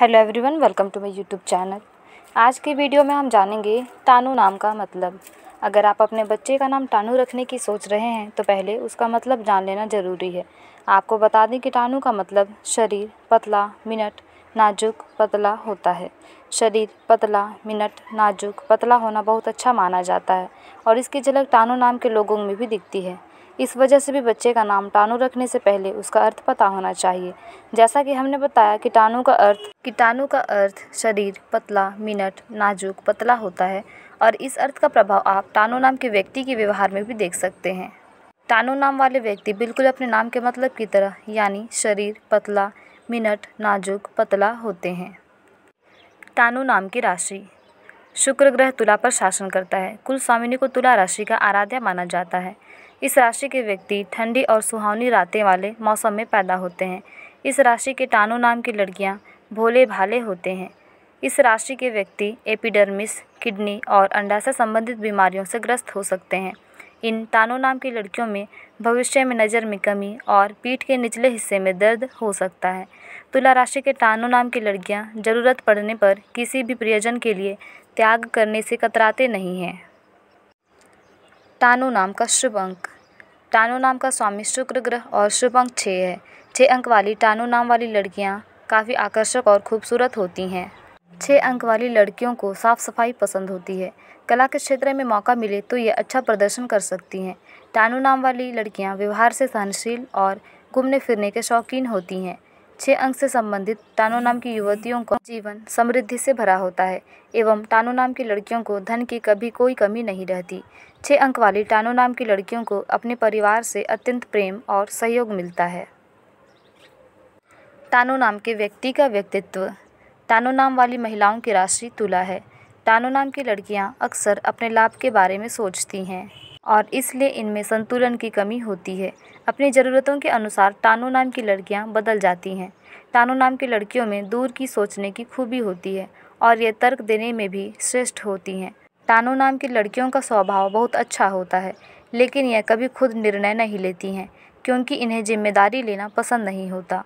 hello everyone welcome to my YouTube channel आज के video में हम जानेंगे टानू नाम का मतलब अगर आप अपने बच्चे का नाम टानू रखने की सोच रहे हैं तो पहले उसका मतलब जान लेना ज़रूरी है आपको बता दें कि टानू का मतलब शरीर पतला मिनट नाजुक पतला होता है शरीर पतला मिनट नाजुक पतला होना बहुत अच्छा माना जाता है और इसकी झलक टानू नाम के लोगों में भी दिखती है इस वजह से भी बच्चे का नाम टानु रखने से पहले उसका अर्थ पता होना चाहिए जैसा कि हमने बताया कीटाणु का अर्थ कीटाणु का अर्थ शरीर पतला मिनट नाजुक पतला होता है और इस अर्थ का प्रभाव आप टानू नाम के व्यक्ति के व्यवहार में भी देख सकते हैं टानू नाम वाले व्यक्ति बिल्कुल अपने नाम के मतलब की तरह यानी शरीर पतला मिनट नाजुक पतला होते हैं टानु नाम की राशि शुक्र ग्रह तुला पर शासन करता है कुल स्वामिनी को तुला राशि का आराध्या माना जाता है इस राशि के व्यक्ति ठंडी और सुहावनी रातें वाले मौसम में पैदा होते हैं इस राशि के टानो नाम की लड़कियाँ भोले भाले होते हैं इस राशि के व्यक्ति एपिडर्मिस किडनी और अंडाशय संबंधित बीमारियों से ग्रस्त हो सकते हैं इन तानो नाम की लड़कियों में भविष्य में नज़र में कमी और पीठ के निचले हिस्से में दर्द हो सकता है तुला राशि के तानो नाम की लड़कियां ज़रूरत पड़ने पर किसी भी प्रियजन के लिए त्याग करने से कतराते नहीं हैं तानु नाम का शुभ अंक टानु नाम का स्वामी शुक्र ग्रह और शुभ अंक छः है छः अंक वाली टानु नाम वाली लड़कियाँ काफ़ी आकर्षक और खूबसूरत होती हैं छः अंक वाली लड़कियों को साफ सफाई पसंद होती है कला के क्षेत्र में मौका मिले तो ये अच्छा प्रदर्शन कर सकती हैं टानू नाम वाली लड़कियाँ व्यवहार से सहनशील और घूमने फिरने के शौकीन होती हैं छह अंक से संबंधित टानो नाम की युवतियों का जीवन समृद्धि से भरा होता है एवं टानो नाम की लड़कियों को धन की कभी कोई कमी नहीं रहती छह अंक वाली टानो नाम की लड़कियों को अपने परिवार से अत्यंत प्रेम और सहयोग मिलता है टानो नाम के व्यक्ति का व्यक्तित्व टानो नाम वाली महिलाओं की राशि तुला है टानो नाम की लड़कियाँ अक्सर अपने लाभ के बारे में सोचती हैं और इसलिए इनमें संतुलन की कमी होती है अपनी ज़रूरतों के अनुसार टानो नाम की लड़कियाँ बदल जाती हैं टानो नाम की लड़कियों में दूर की सोचने की खूबी होती है और ये तर्क देने में भी श्रेष्ठ होती हैं टानो नाम की लड़कियों का स्वभाव बहुत अच्छा होता है लेकिन यह कभी खुद निर्णय नहीं लेती हैं क्योंकि इन्हें जिम्मेदारी लेना पसंद नहीं होता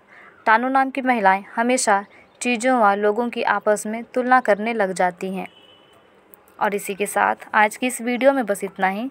टानो नाम की महिलाएँ हमेशा चीज़ों व लोगों की आपस में तुलना करने लग जाती हैं और इसी के साथ आज की इस वीडियो में बस इतना ही